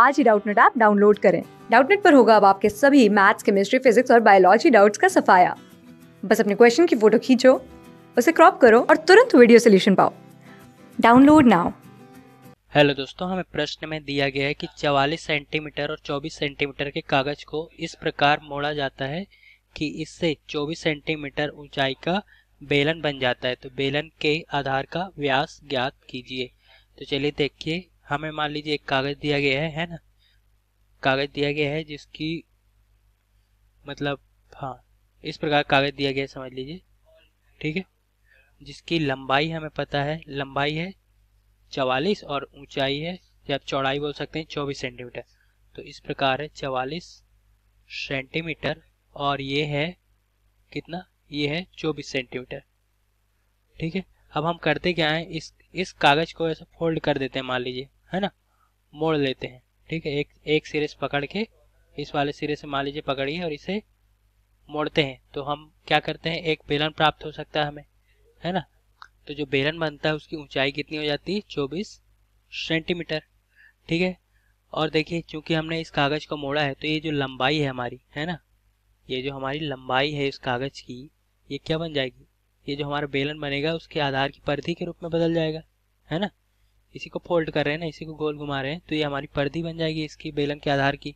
आज ही Doubtnut app download करें डाउटनेट पर होगा अब आपके सभी मैथ्स केमिस्ट्री फिजिक्स और बायोलॉजी डाउट्स का सफाया बस अपने क्वेश्चन की फोटो खींचो उसे क्रॉप करो और तुरंत वीडियो सोल्यूशन पाओ डाउनलोड नाउ हेलो दोस्तों हमें प्रश्न में दिया गया है कि 44 सेंटीमीटर और 24 सेंटीमीटर के कागज को इस प्रकार मोड़ा जाता है कि इससे 24 सेंटीमीटर ऊंचाई का बेलन बन जाता है तो बेलन के आधार का व्यास ज्ञात कीजिए तो चलिए देखिए हमें मान लीजिए एक कागज़ दिया गया है है ना कागज़ दिया गया है जिसकी मतलब हाँ इस प्रकार कागज़ दिया गया है समझ लीजिए ठीक है जिसकी लंबाई हमें पता है लंबाई है चवालीस और ऊंचाई है या आप चौड़ाई बोल सकते हैं चौबीस सेंटीमीटर तो इस प्रकार है चवालीस सेंटीमीटर और ये है कितना ये है चौबीस सेंटीमीटर ठीक है अब हम करते क्या है इस इस कागज़ को ऐसा फोल्ड कर देते हैं मान लीजिए है ना मोड़ लेते हैं ठीक है एक एक सिरे से पकड़ के इस वाले सिरे से मान लीजिए पकड़िए और इसे मोड़ते हैं तो हम क्या करते हैं एक बेलन प्राप्त हो सकता है हमें है ना तो जो बेलन बनता है उसकी ऊंचाई कितनी हो जाती है चौबीस सेंटीमीटर ठीक है और देखिए चूंकि हमने इस कागज़ को मोड़ा है तो ये जो लंबाई है हमारी है ना ये जो हमारी लंबाई है इस कागज़ की ये क्या बन जाएगी ये जो हमारा बेलन बनेगा उसके आधार की परिधि के रूप में बदल जाएगा है ना इसी को फोल्ड कर रहे हैं ना इसी को गोल घुमा रहे हैं तो ये हमारी पर्दी बन जाएगी इसकी बेलन के आधार की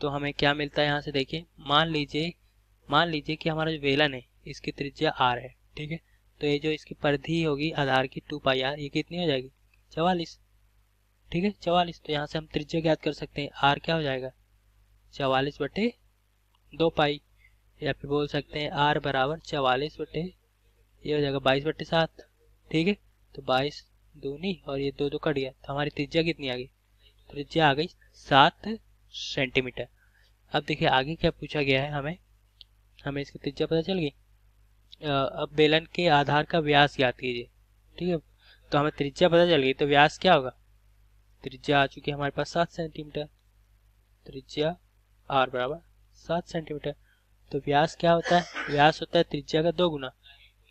तो हमें क्या मिलता है यहाँ से देखिए मान लीजिए मान लीजिए कि हमारा जो बेलन है इसकी त्रिज्या आर है ठीक है तो ये जो इसकी पर्दी होगी आधार की टू पाई आर ये कितनी हो जाएगी चवालीस ठीक है चवालीस तो यहाँ से हम त्रिज्या ज्ञात कर सकते हैं आर क्या हो जाएगा चवालीस बटे दो पाई या फिर बोल सकते हैं आर बराबर चवालीस बटे ये हो जाएगा बाईस बटे सात ठीक है तो बाईस दो नहीं और ये दो दो तो कट गया तो हमारी त्रिज्या कितनी आ गई त्रिज्या आ गई सात सेंटीमीटर अब देखिए आगे क्या पूछा गया है हमें हमें इसकी त्रिज्या पता चल गई अब बेलन के आधार का व्यास याद कीजिए ठीक है तो हमें त्रिज्या पता चल गई तो व्यास क्या होगा त्रिज्या आ चुकी है हमारे पास सात सेंटीमीटर त्रिज्या आर बराबर सात सेंटीमीटर तो व्यास क्या होता है व्यास होता है त्रिज्या का दो गुना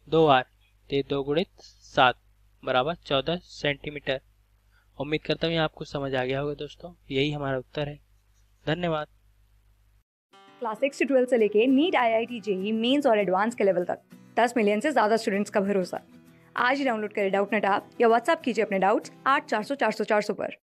दो आर तो दो गुणित सात बराबर चौदह सेंटीमीटर उम्मीद करता हूँ आपको समझ आ गया होगा दोस्तों यही हमारा उत्तर है धन्यवाद क्लास सिक्स से ट्वेल्थ से लेके NEET I I T JEE mains और एडवांस के लेवल तक दस मिलियन से ज़्यादा स्टूडेंट्स का भरोसा आज ही डाउनलोड करें डाउट नेट आप या व्हाट्सअप कीजिए अपने डाउट्स आठ चार सौ चार सौ चार सौ पर